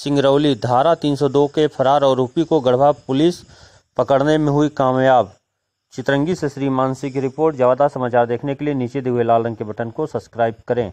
सिंगरौली धारा 302 के फरार आरोपी को गढ़वा पुलिस पकड़ने में हुई कामयाब चितरंगी से श्री मानसी की रिपोर्ट ज्यादा समाचार देखने के लिए नीचे दिए हुए लाल रंग के बटन को सब्सक्राइब करें